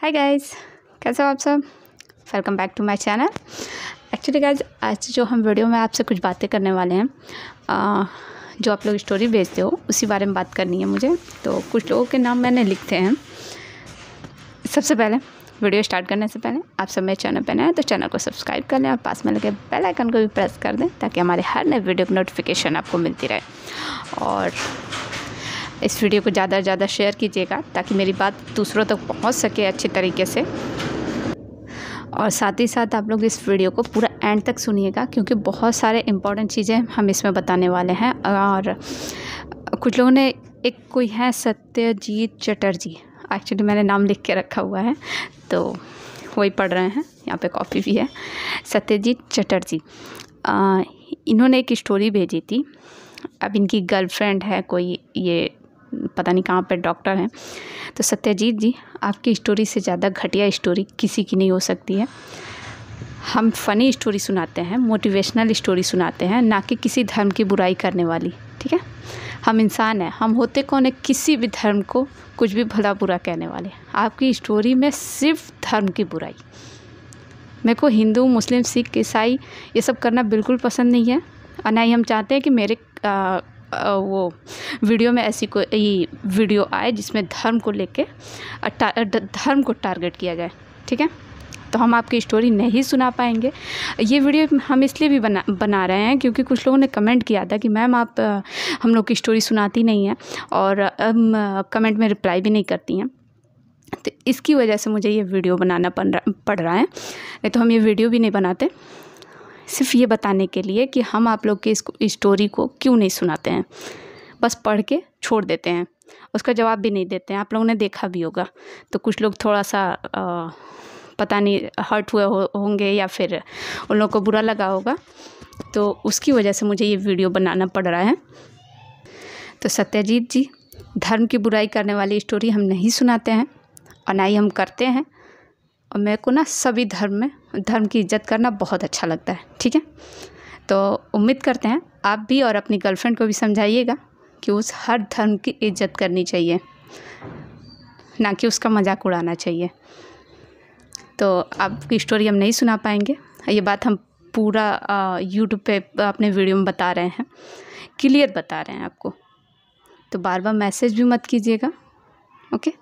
hi guys कैसे हो आप सब welcome back to my channel actually guys आज जो हम वीडियो में आपसे कुछ बातें करने वाले हैं आ, जो आप लोग स्टोरी भेजते हो उसी बारे में बात करनी है मुझे तो कुछ लोगों के नाम मैंने लिखते हैं सबसे पहले वीडियो स्टार्ट करने से पहले आप सब मेरे चैनल पर नए तो चैनल को सब्सक्राइब कर लें और पास में लगे बेल आइकन को भी प्रेस कर दें ताकि हमारे हर नए वीडियो की नोटिफिकेशन आपको मिलती रहे और इस वीडियो को ज़्यादा से ज़्यादा शेयर कीजिएगा ताकि मेरी बात दूसरों तक पहुँच सके अच्छे तरीके से और साथ ही साथ आप लोग इस वीडियो को पूरा एंड तक सुनिएगा क्योंकि बहुत सारे इम्पॉर्टेंट चीज़ें हम इसमें बताने वाले हैं और कुछ लोगों ने एक कोई है सत्यजीत चटर्जी एक्चुअली मैंने नाम लिख के रखा हुआ है तो वही पढ़ रहे हैं यहाँ पे कॉपी भी है सत्यजीत चटर्जी इन्होंने एक स्टोरी भेजी थी अब इनकी गर्लफ्रेंड है कोई ये पता नहीं कहाँ पर डॉक्टर हैं तो सत्यजीत जी आपकी स्टोरी से ज़्यादा घटिया स्टोरी किसी की नहीं हो सकती है हम फ़नी स्टोरी सुनाते हैं मोटिवेशनल स्टोरी सुनाते हैं ना कि किसी धर्म की बुराई करने वाली ठीक है हम इंसान हैं हम होते कौन है किसी भी धर्म को कुछ भी भला बुरा कहने वाले आपकी स्टोरी में सिर्फ धर्म की बुराई मेरे को हिंदू मुस्लिम सिख ईसाई ये सब करना बिल्कुल पसंद नहीं है और ना ही हम चाहते हैं कि मेरे आ, वो वीडियो में ऐसी कोई वीडियो आए जिसमें धर्म को लेके धर्म को टारगेट किया जाए ठीक है तो हम आपकी स्टोरी नहीं सुना पाएंगे ये वीडियो हम इसलिए भी बना बना रहे हैं क्योंकि कुछ लोगों ने कमेंट किया था कि मैम आप हम लोग की स्टोरी सुनाती नहीं है और हम कमेंट में रिप्लाई भी नहीं करती हैं तो इसकी वजह से मुझे ये वीडियो बनाना पड़ रहा है नहीं तो हम ये वीडियो भी नहीं बनाते सिर्फ ये बताने के लिए कि हम आप लोग की इस स्टोरी को क्यों नहीं सुनाते हैं बस पढ़ के छोड़ देते हैं उसका जवाब भी नहीं देते हैं आप लोगों ने देखा भी होगा तो कुछ लोग थोड़ा सा आ, पता नहीं हर्ट हुए हो, होंगे या फिर उन लोगों को बुरा लगा होगा तो उसकी वजह से मुझे ये वीडियो बनाना पड़ रहा है तो सत्यजीत जी धर्म की बुराई करने वाली स्टोरी हम नहीं सुनाते हैं और ना ही हम करते हैं और मेरे को ना सभी धर्म में धर्म की इज्जत करना बहुत अच्छा लगता है ठीक है तो उम्मीद करते हैं आप भी और अपनी गर्लफ्रेंड को भी समझाइएगा कि उस हर धर्म की इज्जत करनी चाहिए ना कि उसका मजाक उड़ाना चाहिए तो आपकी स्टोरी हम नहीं सुना पाएंगे ये बात हम पूरा यूट्यूब पे अपने वीडियो में बता रहे हैं क्लियर बता रहे हैं आपको तो बार बार मैसेज भी मत कीजिएगा ओके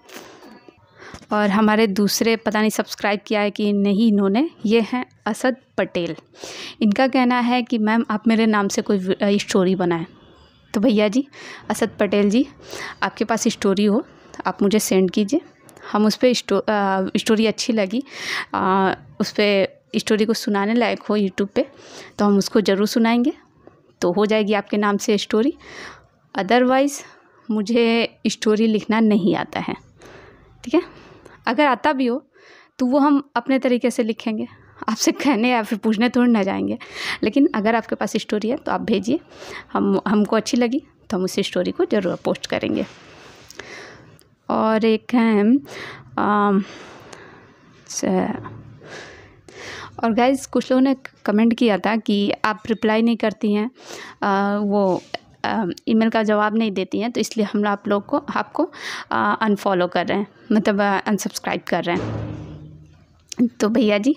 और हमारे दूसरे पता नहीं सब्सक्राइब किया है कि नहीं इन्होंने ये हैं असद पटेल इनका कहना है कि मैम आप मेरे नाम से कोई स्टोरी बनाएं तो भैया जी असद पटेल जी आपके पास स्टोरी हो आप मुझे सेंड कीजिए हम उस पर स्टोरी अच्छी लगी आ, उस पर स्टोरी को सुनाने लायक हो यूट्यूब पे तो हम उसको ज़रूर सुनाएंगे तो हो जाएगी आपके नाम से स्टोरी अदरवाइज़ मुझे स्टोरी लिखना नहीं आता है ठीक है अगर आता भी हो तो वो हम अपने तरीके से लिखेंगे आपसे कहने या फिर पूछने थोड़ी ना जाएंगे लेकिन अगर आपके पास स्टोरी है तो आप भेजिए हम हमको अच्छी लगी तो हम उस स्टोरी को ज़रूर पोस्ट करेंगे और एक है और गाइज कुछ लोगों ने कमेंट किया था कि आप रिप्लाई नहीं करती हैं वो ईमेल का जवाब नहीं देती हैं तो इसलिए हम आप लोग को आपको अनफॉलो कर रहे हैं मतलब अनसब्सक्राइब कर रहे हैं तो भैया जी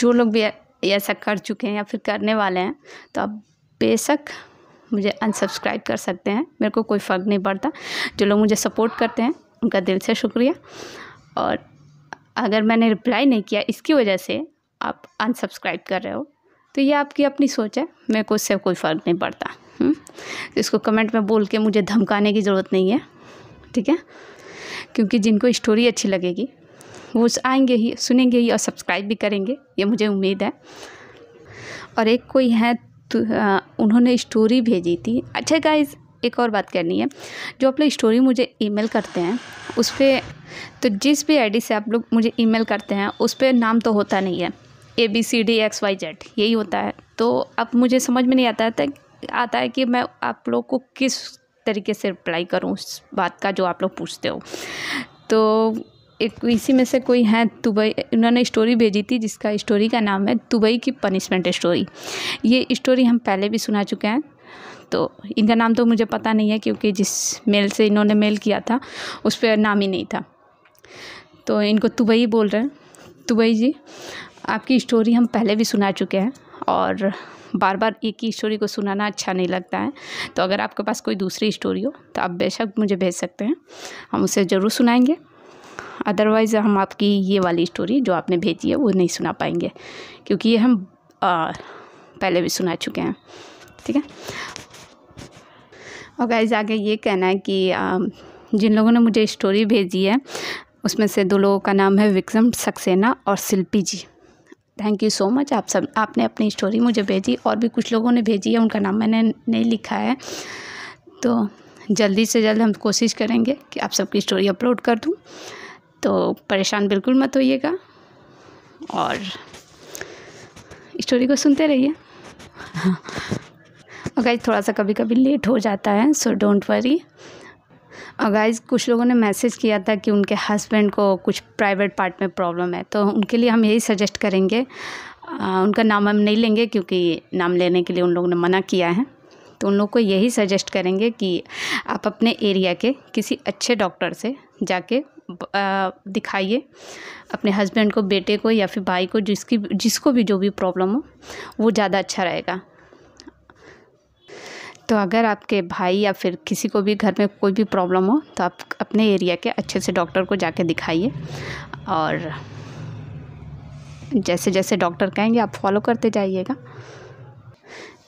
जो लोग भी ऐसा कर चुके हैं या फिर करने वाले हैं तो आप बेशक मुझे अनसब्सक्राइब कर सकते हैं मेरे को कोई फ़र्क नहीं पड़ता जो लोग मुझे सपोर्ट करते हैं उनका दिल से शुक्रिया और अगर मैंने रिप्लाई नहीं किया इसकी वजह से आप अनसब्सक्राइब कर रहे हो तो ये आपकी अपनी सोच है मेरे को उससे कोई फ़र्क नहीं पड़ता हम्म, इसको कमेंट में बोल के मुझे धमकाने की ज़रूरत नहीं है ठीक है क्योंकि जिनको स्टोरी अच्छी लगेगी वो आएंगे ही सुनेंगे ही और सब्सक्राइब भी करेंगे ये मुझे उम्मीद है और एक कोई है तो उन्होंने स्टोरी भेजी थी अच्छा गाइज एक और बात करनी है जो आप लोग स्टोरी मुझे ईमेल करते हैं उस पर तो जिस भी आईडी से आप लोग मुझे ईमेल करते हैं उस पर नाम तो होता नहीं है A B C D X Y Z यही होता है तो अब मुझे समझ में नहीं आता है आता है कि मैं आप लोग को किस तरीके से रिप्लाई करूँ उस बात का जो आप लोग पूछते हो तो एक इसी में से कोई है दुबई उन्होंने स्टोरी भेजी थी जिसका स्टोरी का नाम है दुबई की पनिशमेंट स्टोरी ये स्टोरी हम पहले भी सुना चुके हैं तो इनका नाम तो मुझे पता नहीं है क्योंकि जिस मेल से इन्होंने मेल किया था उस पर नाम ही नहीं था तो इनको दुबई बोल रहे हैं दुबई जी आपकी स्टोरी हम पहले भी सुना चुके हैं और बार बार एक ही स्टोरी को सुनाना अच्छा नहीं लगता है तो अगर आपके पास कोई दूसरी स्टोरी हो तो आप बेशक मुझे भेज सकते हैं हम उसे ज़रूर सुनाएंगे अदरवाइज़ हम आपकी ये वाली स्टोरी जो आपने भेजी है वो नहीं सुना पाएंगे क्योंकि ये हम आ, पहले भी सुना चुके हैं ठीक है और गाइज आगे ये कहना है कि आ, जिन लोगों ने मुझे स्टोरी भेजी है उसमें से दो लोगों का नाम है विक्रम सक्सेना और Shilpi ji thank you so much आप सब आपने अपनी स्टोरी मुझे भेजी और भी कुछ लोगों ने भेजी है उनका नाम मैंने नहीं लिखा है तो जल्दी से जल्द हम कोशिश करेंगे कि आप सबकी स्टोरी अपलोड कर दूँ तो परेशान बिल्कुल मत होइएगा और स्टोरी को सुनते रहिए अगर थोड़ा सा कभी कभी लेट हो जाता है सो डोंट वरी गाइस कुछ लोगों ने मैसेज किया था कि उनके हस्बैंड को कुछ प्राइवेट पार्ट में प्रॉब्लम है तो उनके लिए हम यही सजेस्ट करेंगे आ, उनका नाम हम नहीं लेंगे क्योंकि नाम लेने के लिए उन लोगों ने मना किया है तो उन लोग को यही सजेस्ट करेंगे कि आप अपने एरिया के किसी अच्छे डॉक्टर से जाके दिखाइए अपने हस्बैंड को बेटे को या फिर भाई को जिसकी जिसको भी जो भी प्रॉब्लम हो वो ज़्यादा अच्छा रहेगा तो अगर आपके भाई या फिर किसी को भी घर में कोई भी प्रॉब्लम हो तो आप अपने एरिया के अच्छे से डॉक्टर को जाके दिखाइए और जैसे जैसे डॉक्टर कहेंगे आप फॉलो करते जाइएगा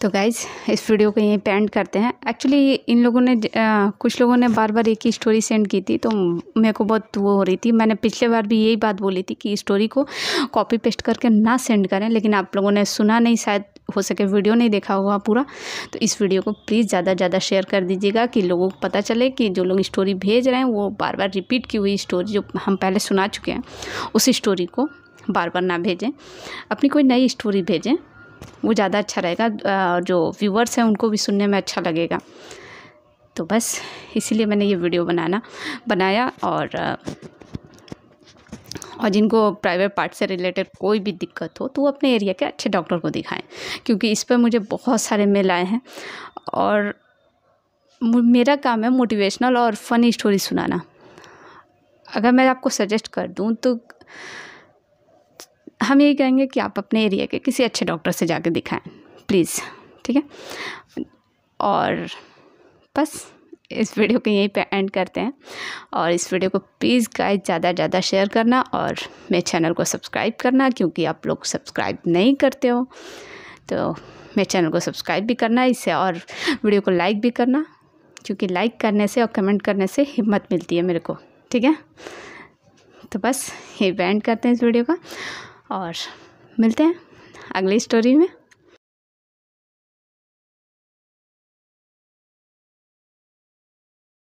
तो गाइज़ इस वीडियो को यहीं पेंड करते हैं एक्चुअली इन लोगों ने आ, कुछ लोगों ने बार बार एक ही स्टोरी सेंड की थी तो मेरे को बहुत वो हो रही थी मैंने पिछले बार भी यही बात बोली थी कि स्टोरी को कॉपी पेस्ट करके ना सेंड करें लेकिन आप लोगों ने सुना नहीं शायद हो सके वीडियो नहीं देखा होगा पूरा तो इस वीडियो को प्लीज़ ज़्यादा ज़्यादा शेयर कर दीजिएगा कि लोगों को पता चले कि जो लोग स्टोरी भेज रहे हैं वो बार बार रिपीट की हुई स्टोरी जो हम पहले सुना चुके हैं उस स्टोरी को बार बार ना भेजें अपनी कोई नई स्टोरी भेजें वो ज़्यादा अच्छा रहेगा जो व्यूवर्स हैं उनको भी सुनने में अच्छा लगेगा तो बस इसीलिए मैंने ये वीडियो बनाना बनाया और और जिनको प्राइवेट पार्ट से रिलेटेड कोई भी दिक्कत हो तो वो अपने एरिया के अच्छे डॉक्टर को दिखाएं क्योंकि इस पर मुझे बहुत सारे मेल आए हैं और मेरा काम है मोटिवेशनल और फ़नी स्टोरी सुनाना अगर मैं आपको सजेस्ट कर दूँ तो हम यही कहेंगे कि आप अपने एरिया के किसी अच्छे डॉक्टर से जाके दिखाएं प्लीज़ ठीक है और बस इस वीडियो को यहीं पे एंड करते हैं और इस वीडियो को प्लीज़ गाइस ज़्यादा से ज़्यादा शेयर करना और मेरे चैनल को सब्सक्राइब करना क्योंकि आप लोग सब्सक्राइब नहीं करते हो तो मेरे चैनल को सब्सक्राइब भी करना इससे और वीडियो को लाइक भी करना क्योंकि लाइक करने से और कमेंट करने से हिम्मत मिलती है मेरे को ठीक है तो बस ये बैंड करते हैं इस वीडियो का और मिलते हैं अगली स्टोरी में